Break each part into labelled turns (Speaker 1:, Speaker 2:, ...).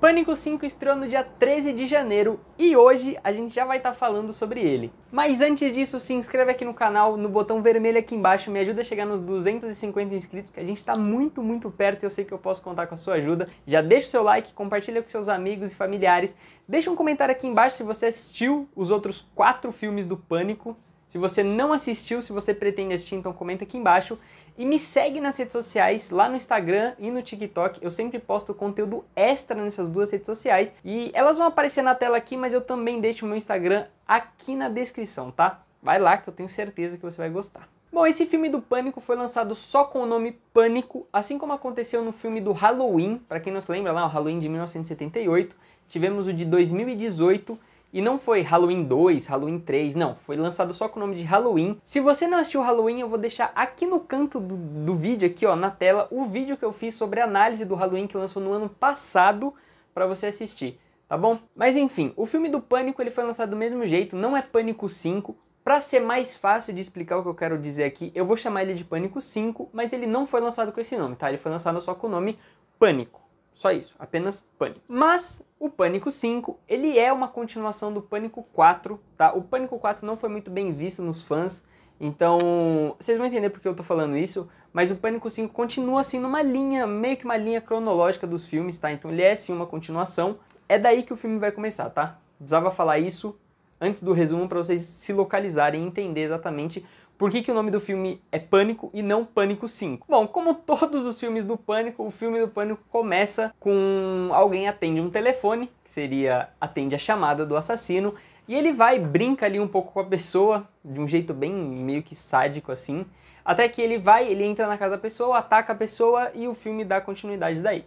Speaker 1: Pânico 5 estreou no dia 13 de janeiro e hoje a gente já vai estar tá falando sobre ele. Mas antes disso, se inscreve aqui no canal, no botão vermelho aqui embaixo, me ajuda a chegar nos 250 inscritos, que a gente está muito, muito perto e eu sei que eu posso contar com a sua ajuda. Já deixa o seu like, compartilha com seus amigos e familiares, deixa um comentário aqui embaixo se você assistiu os outros quatro filmes do Pânico, se você não assistiu, se você pretende assistir, então comenta aqui embaixo. E me segue nas redes sociais, lá no Instagram e no TikTok. Eu sempre posto conteúdo extra nessas duas redes sociais. E elas vão aparecer na tela aqui, mas eu também deixo o meu Instagram aqui na descrição, tá? Vai lá que eu tenho certeza que você vai gostar. Bom, esse filme do Pânico foi lançado só com o nome Pânico, assim como aconteceu no filme do Halloween, para quem não se lembra lá, o Halloween de 1978, tivemos o de 2018 e não foi Halloween 2, Halloween 3, não. Foi lançado só com o nome de Halloween. Se você não assistiu Halloween, eu vou deixar aqui no canto do, do vídeo, aqui ó, na tela, o vídeo que eu fiz sobre a análise do Halloween que lançou no ano passado para você assistir, tá bom? Mas enfim, o filme do Pânico ele foi lançado do mesmo jeito, não é Pânico 5. Para ser mais fácil de explicar o que eu quero dizer aqui, eu vou chamar ele de Pânico 5, mas ele não foi lançado com esse nome, tá? Ele foi lançado só com o nome Pânico. Só isso, apenas pânico. Mas o Pânico 5, ele é uma continuação do Pânico 4, tá? O Pânico 4 não foi muito bem visto nos fãs, então vocês vão entender porque eu tô falando isso, mas o Pânico 5 continua assim numa linha, meio que uma linha cronológica dos filmes, tá? Então ele é sim uma continuação. É daí que o filme vai começar, tá? Precisava falar isso antes do resumo para vocês se localizarem e entender exatamente por que, que o nome do filme é Pânico e não Pânico 5? Bom, como todos os filmes do Pânico, o filme do Pânico começa com alguém atende um telefone, que seria atende a chamada do assassino, e ele vai brinca ali um pouco com a pessoa, de um jeito bem meio que sádico assim, até que ele vai, ele entra na casa da pessoa, ataca a pessoa e o filme dá continuidade daí.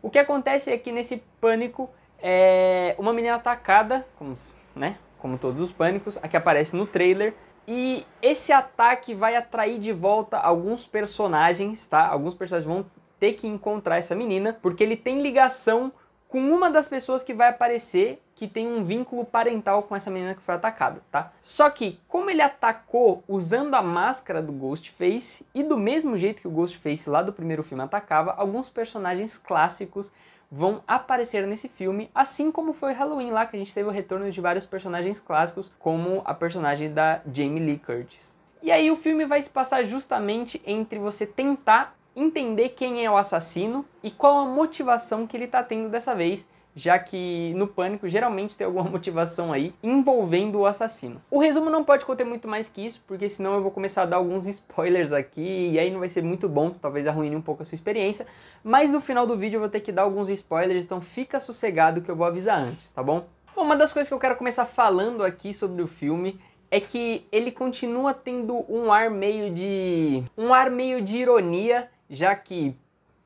Speaker 1: O que acontece é que nesse pânico é uma menina atacada, como, né, como todos os pânicos, a que aparece no trailer, e esse ataque vai atrair de volta alguns personagens, tá? Alguns personagens vão ter que encontrar essa menina, porque ele tem ligação com uma das pessoas que vai aparecer que tem um vínculo parental com essa menina que foi atacada, tá? Só que, como ele atacou usando a máscara do Ghostface, e do mesmo jeito que o Ghostface lá do primeiro filme atacava, alguns personagens clássicos vão aparecer nesse filme, assim como foi Halloween lá, que a gente teve o retorno de vários personagens clássicos, como a personagem da Jamie Lee Curtis. E aí o filme vai se passar justamente entre você tentar entender quem é o assassino e qual a motivação que ele está tendo dessa vez já que no pânico geralmente tem alguma motivação aí envolvendo o assassino. O resumo não pode conter muito mais que isso, porque senão eu vou começar a dar alguns spoilers aqui e aí não vai ser muito bom, talvez arruine um pouco a sua experiência, mas no final do vídeo eu vou ter que dar alguns spoilers, então fica sossegado que eu vou avisar antes, tá bom? bom uma das coisas que eu quero começar falando aqui sobre o filme é que ele continua tendo um ar meio de um ar meio de ironia, já que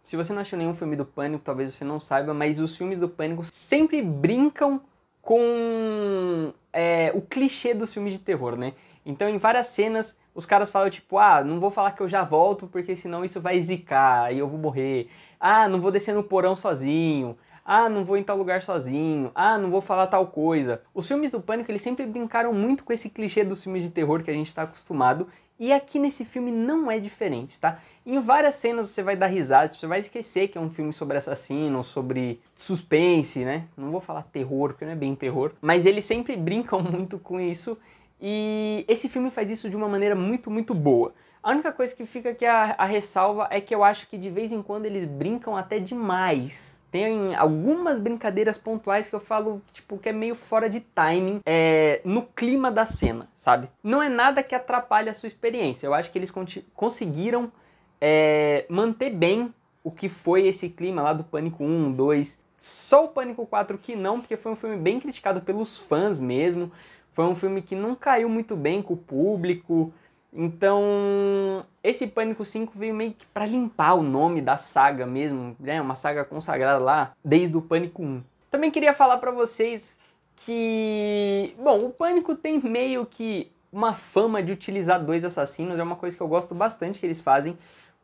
Speaker 1: se você não achou nenhum filme do Pânico, talvez você não saiba, mas os filmes do Pânico sempre brincam com é, o clichê dos filmes de terror, né? Então, em várias cenas, os caras falam tipo, ah, não vou falar que eu já volto porque senão isso vai zicar e eu vou morrer. Ah, não vou descer no porão sozinho. Ah, não vou em tal lugar sozinho. Ah, não vou falar tal coisa. Os filmes do Pânico, eles sempre brincaram muito com esse clichê dos filmes de terror que a gente está acostumado e aqui nesse filme não é diferente, tá? Em várias cenas você vai dar risada, você vai esquecer que é um filme sobre assassino, sobre suspense, né? Não vou falar terror, porque não é bem terror, mas eles sempre brincam muito com isso e esse filme faz isso de uma maneira muito, muito boa. A única coisa que fica aqui a, a, ressalva é que eu acho que de vez em quando eles brincam até demais. Tem algumas brincadeiras pontuais que eu falo, tipo, que é meio fora de timing, é, no clima da cena, sabe? Não é nada que atrapalhe a sua experiência. Eu acho que eles conseguiram é, manter bem o que foi esse clima lá do Pânico 1, 2. Só o Pânico 4 que não, porque foi um filme bem criticado pelos fãs mesmo. Foi um filme que não caiu muito bem com o público. Então, esse Pânico 5 veio meio que para limpar o nome da saga mesmo, né? Uma saga consagrada lá desde o Pânico 1. Também queria falar para vocês que, bom, o Pânico tem meio que uma fama de utilizar dois assassinos, é uma coisa que eu gosto bastante que eles fazem,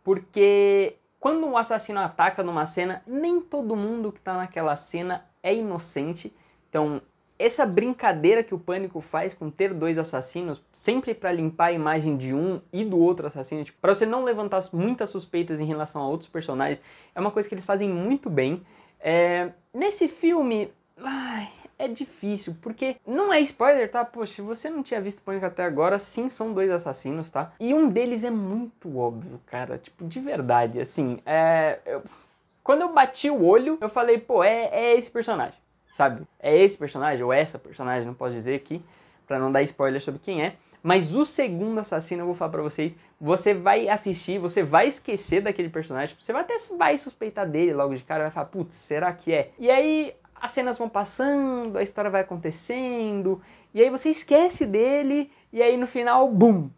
Speaker 1: porque quando um assassino ataca numa cena, nem todo mundo que tá naquela cena é inocente. Então, essa brincadeira que o Pânico faz com ter dois assassinos, sempre para limpar a imagem de um e do outro assassino, tipo, para você não levantar muitas suspeitas em relação a outros personagens, é uma coisa que eles fazem muito bem. É... Nesse filme, ai, é difícil, porque não é spoiler, tá? Poxa, se você não tinha visto Pânico até agora, sim, são dois assassinos, tá? E um deles é muito óbvio, cara, tipo, de verdade, assim, é... Eu... Quando eu bati o olho, eu falei, pô, é, é esse personagem sabe? É esse personagem, ou essa personagem, não posso dizer aqui, para não dar spoiler sobre quem é. Mas o segundo assassino, eu vou falar pra vocês, você vai assistir, você vai esquecer daquele personagem, você vai até vai suspeitar dele logo de cara, vai falar, putz, será que é? E aí as cenas vão passando, a história vai acontecendo, e aí você esquece dele, e aí no final, bum!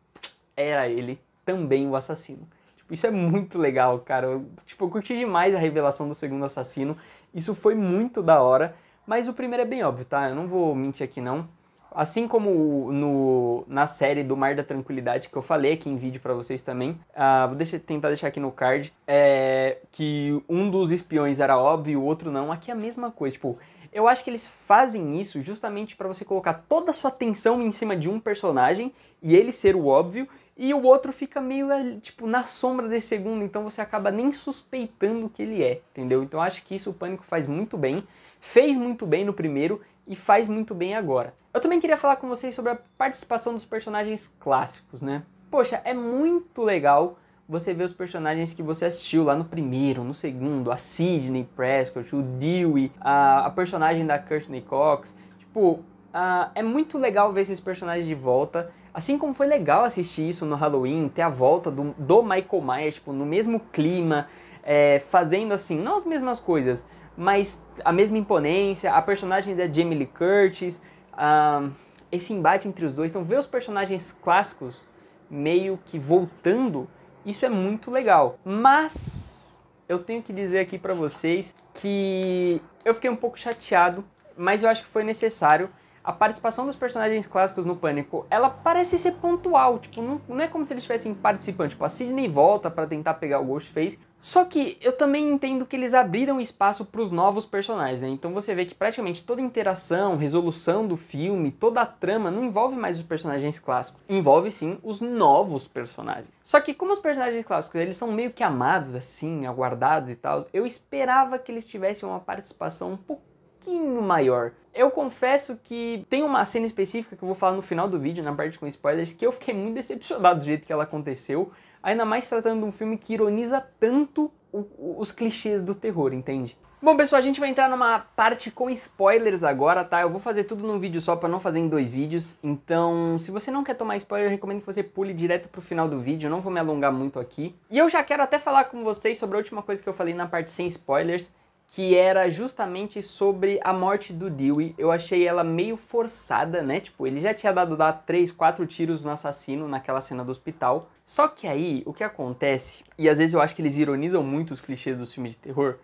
Speaker 1: Era ele também o assassino. Tipo, isso é muito legal, cara. Eu, tipo, eu curti demais a revelação do segundo assassino. Isso foi muito da hora. Mas o primeiro é bem óbvio, tá? Eu não vou mentir aqui não. Assim como no, na série do Mar da Tranquilidade que eu falei aqui em vídeo para vocês também, uh, vou deixar, tentar deixar aqui no card, é, que um dos espiões era óbvio e o outro não. Aqui é a mesma coisa, tipo, eu acho que eles fazem isso justamente para você colocar toda a sua atenção em cima de um personagem e ele ser o óbvio e o outro fica meio eh, tipo na sombra desse segundo, então você acaba nem suspeitando que ele é, entendeu? Então acho que isso o Pânico faz muito bem, fez muito bem no primeiro e faz muito bem agora. Eu também queria falar com vocês sobre a participação dos personagens clássicos, né? Poxa, é muito legal você ver os personagens que você assistiu lá no primeiro, no segundo, a Sidney Prescott, o Dewey, a, a personagem da Courtney Cox, tipo, ah, é muito legal ver esses personagens de volta Assim como foi legal assistir isso no Halloween, ter a volta do, do Michael Myers, tipo, no mesmo clima, é, fazendo assim, não as mesmas coisas, mas a mesma imponência, a personagem da Jamie Lee Curtis, uh, esse embate entre os dois. Então, ver os personagens clássicos meio que voltando, isso é muito legal. Mas eu tenho que dizer aqui para vocês que eu fiquei um pouco chateado, mas eu acho que foi necessário a participação dos personagens clássicos no Pânico, ela parece ser pontual, tipo, não, não é como se eles tivessem participante tipo, a Sidney volta para tentar pegar o Ghostface, só que eu também entendo que eles abriram espaço para os novos personagens, né? Então você vê que praticamente toda interação, resolução do filme, toda a trama não envolve mais os personagens clássicos, envolve sim os novos personagens. Só que como os personagens clássicos, eles são meio que amados assim, aguardados e tal, eu esperava que eles tivessem uma participação um pouco pouquinho maior. Eu confesso que tem uma cena específica que eu vou falar no final do vídeo, na parte com spoilers, que eu fiquei muito decepcionado do jeito que ela aconteceu, ainda mais tratando de um filme que ironiza tanto o, os clichês do terror, entende? Bom, pessoal, a gente vai entrar numa parte com spoilers agora, tá? Eu vou fazer tudo num vídeo só para não fazer em dois vídeos. Então, se você não quer tomar spoiler, eu recomendo que você pule direto pro final do vídeo. Eu não vou me alongar muito aqui. E eu já quero até falar com vocês sobre a última coisa que eu falei na parte sem spoilers, que era justamente sobre a morte do Dewey. Eu achei ela meio forçada, né? Tipo, ele já tinha dado três, quatro tiros no assassino naquela cena do hospital. Só que aí, o que acontece, e às vezes eu acho que eles ironizam muito os clichês dos filmes de terror,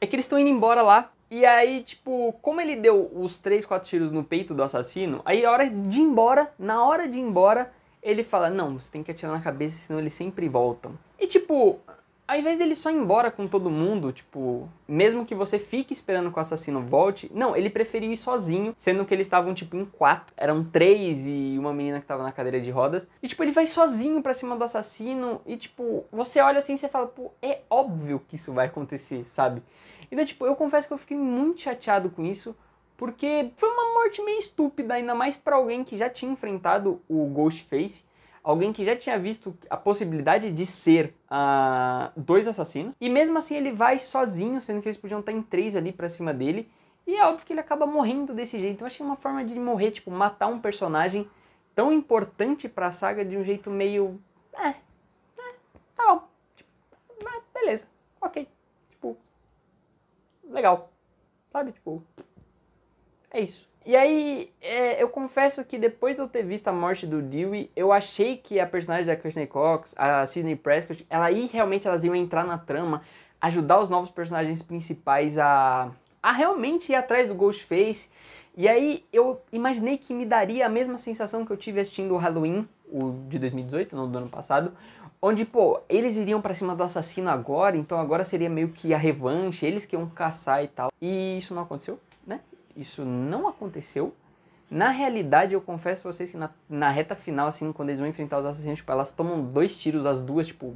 Speaker 1: é que eles estão indo embora lá. E aí, tipo, como ele deu os três, quatro tiros no peito do assassino, aí a é hora de ir embora, na hora de ir embora, ele fala: Não, você tem que atirar na cabeça, senão eles sempre voltam. E tipo, ao invés dele só ir embora com todo mundo, tipo, mesmo que você fique esperando que o assassino volte, não, ele preferiu ir sozinho, sendo que eles estavam, tipo, em quatro. Eram três e uma menina que tava na cadeira de rodas. E, tipo, ele vai sozinho pra cima do assassino e, tipo, você olha assim e você fala, pô, é óbvio que isso vai acontecer, sabe? E daí, tipo, eu confesso que eu fiquei muito chateado com isso, porque foi uma morte meio estúpida, ainda mais para alguém que já tinha enfrentado o Ghostface alguém que já tinha visto a possibilidade de ser uh, dois assassinos. E mesmo assim ele vai sozinho, sendo que eles podiam estar em três ali pra cima dele. E é óbvio que ele acaba morrendo desse jeito. Eu achei uma forma de morrer, tipo, matar um personagem tão importante para a saga de um jeito meio. É, é tá bom. Tipo, ah, beleza, ok. Tipo, legal. Sabe? Tipo, é isso. E aí, é, eu confesso que depois de eu ter visto a morte do Dewey, eu achei que a personagem da Courtney Cox, a Sidney Prescott, ela ia, realmente elas iam entrar na trama, ajudar os novos personagens principais a, a realmente ir atrás do Ghostface. E aí, eu imaginei que me daria a mesma sensação que eu tive assistindo o Halloween, o de 2018, não do ano passado, onde, pô, eles iriam para cima do assassino agora, então agora seria meio que a revanche, eles que iam caçar e tal. E isso não aconteceu isso não aconteceu. Na realidade, eu confesso pra vocês que na, na reta final, assim, quando eles vão enfrentar os assassinos, tipo, elas tomam dois tiros, as duas, tipo,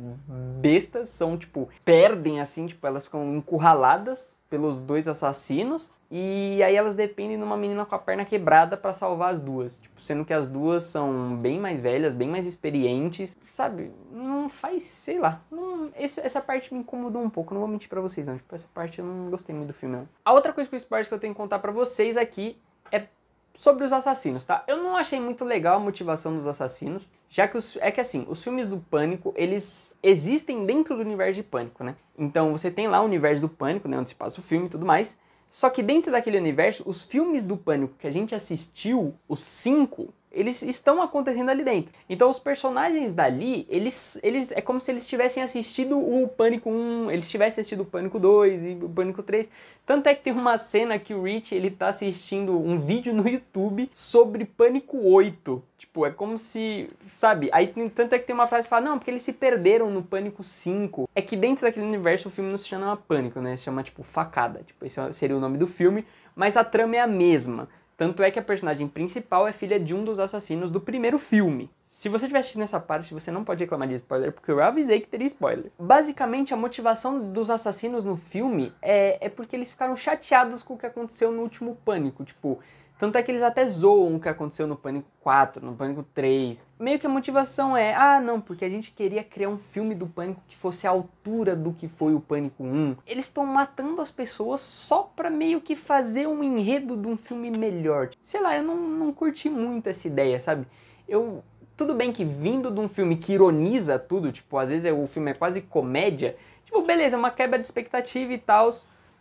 Speaker 1: bestas, são, tipo, perdem, assim, tipo, elas ficam encurraladas pelos dois assassinos. E aí elas dependem de uma menina com a perna quebrada para salvar as duas. Tipo, sendo que as duas são bem mais velhas, bem mais experientes. Sabe, não faz, sei lá. Não, esse, essa parte me incomodou um pouco, não vou mentir para vocês, não. Tipo, essa parte eu não gostei muito do filme, não. A outra coisa com esse parte que eu tenho que contar para vocês aqui é sobre os assassinos, tá? Eu não achei muito legal a motivação dos assassinos, já que os, é que assim, os filmes do Pânico, eles existem dentro do universo de Pânico, né? Então você tem lá o universo do Pânico, né, onde se passa o filme e tudo mais, só que dentro daquele universo, os filmes do Pânico que a gente assistiu, os cinco, eles estão acontecendo ali dentro. Então os personagens dali, eles, eles é como se eles tivessem assistido o Pânico 1, eles tivessem assistido o Pânico 2 e o Pânico 3. Tanto é que tem uma cena que o Rich, ele tá assistindo um vídeo no YouTube sobre Pânico 8. Tipo, é como se, sabe? Aí tanto é que tem uma frase que fala, não, porque eles se perderam no Pânico 5. É que dentro daquele universo o filme não se chama Pânico, né? Se chama, tipo, Facada. Tipo, esse é seria o nome do filme, mas a trama é a mesma. Tanto é que a personagem principal é filha de um dos assassinos do primeiro filme. Se você estiver assistindo essa parte, você não pode reclamar de spoiler, porque eu avisei que teria spoiler. Basicamente, a motivação dos assassinos no filme é, é porque eles ficaram chateados com o que aconteceu no último pânico. Tipo, tanto é que eles até zoam o que aconteceu no Pânico 4, no Pânico 3. Meio que a motivação é, ah, não, porque a gente queria criar um filme do Pânico que fosse à altura do que foi o Pânico 1. Eles estão matando as pessoas só pra meio que fazer um enredo de um filme melhor. Sei lá, eu não, não curti muito essa ideia, sabe? Eu tudo bem que vindo de um filme que ironiza tudo, tipo, às vezes é, o filme é quase comédia, tipo, beleza, é uma quebra de expectativa e tal,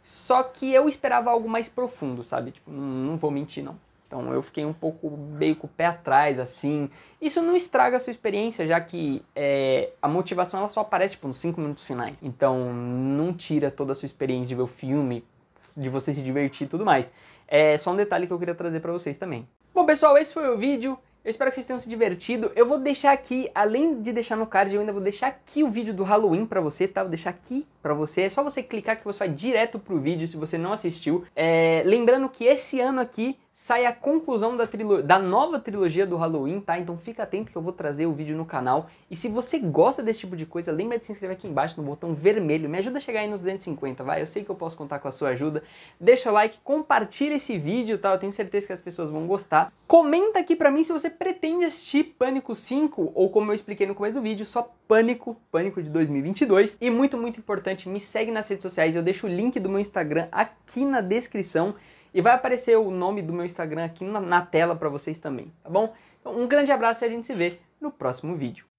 Speaker 1: só que eu esperava algo mais profundo, sabe? Tipo, não vou mentir, não. Então eu fiquei um pouco meio com o pé atrás, assim. Isso não estraga a sua experiência, já que é, a motivação ela só aparece tipo, nos 5 minutos finais. Então não tira toda a sua experiência de ver o filme, de você se divertir e tudo mais. É só um detalhe que eu queria trazer para vocês também. Bom, pessoal, esse foi o vídeo. Eu espero que vocês tenham se divertido. Eu vou deixar aqui, além de deixar no card, eu ainda vou deixar aqui o vídeo do Halloween pra você, tá? Vou deixar aqui pra você. É só você clicar que você vai direto pro vídeo se você não assistiu. É... Lembrando que esse ano aqui sai a conclusão da, da, nova trilogia do Halloween, tá? Então fica atento que eu vou trazer o vídeo no canal. E se você gosta desse tipo de coisa, lembra de se inscrever aqui embaixo no botão vermelho. Me ajuda a chegar aí nos 250, vai? Eu sei que eu posso contar com a sua ajuda. Deixa o like, compartilha esse vídeo, tá? Eu tenho certeza que as pessoas vão gostar. Comenta aqui pra mim se você pretende assistir Pânico 5, ou como eu expliquei no começo do vídeo, só Pânico, Pânico de 2022. E muito, muito importante, me segue nas redes sociais. Eu deixo o link do meu Instagram aqui na descrição. E vai aparecer o nome do meu Instagram aqui na, na tela para vocês também, tá bom? Então, um grande abraço e a gente se vê no próximo vídeo.